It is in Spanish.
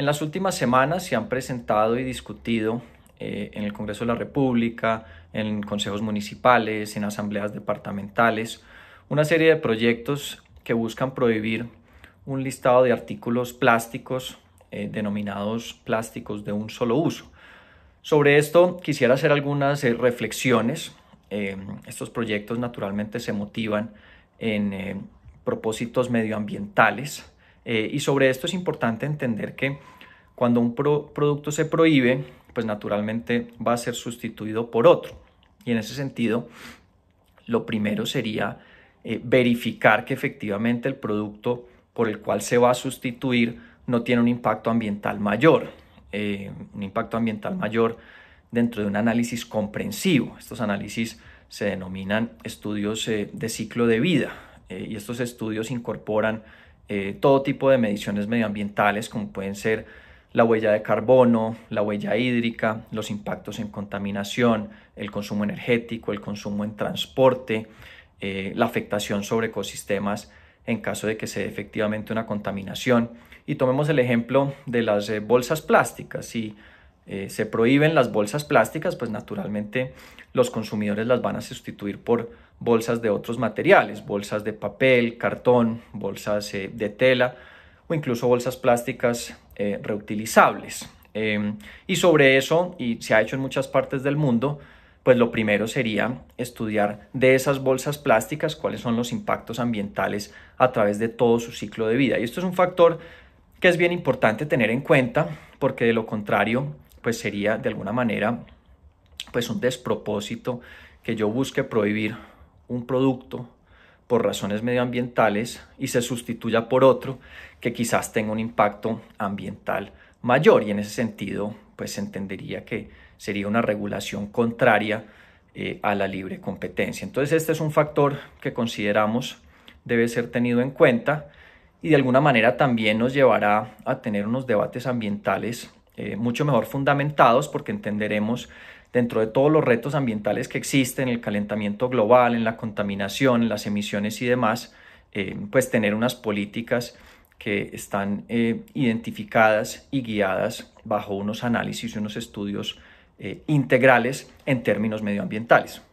En las últimas semanas se han presentado y discutido eh, en el Congreso de la República, en consejos municipales, en asambleas departamentales, una serie de proyectos que buscan prohibir un listado de artículos plásticos eh, denominados plásticos de un solo uso. Sobre esto quisiera hacer algunas eh, reflexiones. estos proyectos naturalmente se motivan en propósitos medioambientales eh, y sobre esto es importante entender que cuando un producto se prohíbe, pues naturalmente va a ser sustituido por otro. Y en ese sentido, lo primero sería eh, verificar que efectivamente el producto por el cual se va a sustituir no tiene un impacto ambiental mayor. Eh, un impacto ambiental mayor dentro de un análisis comprensivo. Estos análisis se denominan estudios de ciclo de vida y estos estudios incorporan eh, todo tipo de mediciones medioambientales como pueden ser la huella de carbono, la huella hídrica, los impactos en contaminación, el consumo energético, el consumo en transporte, eh, la afectación sobre ecosistemas en caso de que sea efectivamente una contaminación. Y tomemos el ejemplo de las eh, bolsas plásticas. Si se prohíben las bolsas plásticas, pues naturalmente los consumidores las van a sustituir por bolsas de otros materiales, bolsas de papel, cartón, bolsas eh, de tela o incluso bolsas plásticas eh, reutilizables. Em, y sobre eso, y se ha hecho en muchas partes del mundo, pues lo primero sería estudiar de esas bolsas plásticas cuáles son los impactos ambientales a través de todo su ciclo de vida. Y esto es un factor que es bien importante tener en cuenta porque de lo contrario, pues sería de alguna manera pues un despropósito que yo busque prohibir un producto por razones medioambientales y se sustituya por otro que quizás tenga un impacto ambiental mayor. Y en ese sentido, pues entendería que sería una regulación contraria eh, a la libre competencia. Entonces, este es un factor que consideramos debe ser tenido en cuenta y de alguna manera también nos llevará a tener unos debates ambientales eh, mucho mejor fundamentados porque entenderemos dentro de todos los retos ambientales que existen, el calentamiento global, en la contaminación, en las emisiones y demás, eh, pues tener unas políticas que están eh, identificadas y guiadas bajo unos análisis y unos estudios eh, integrales en términos medioambientales.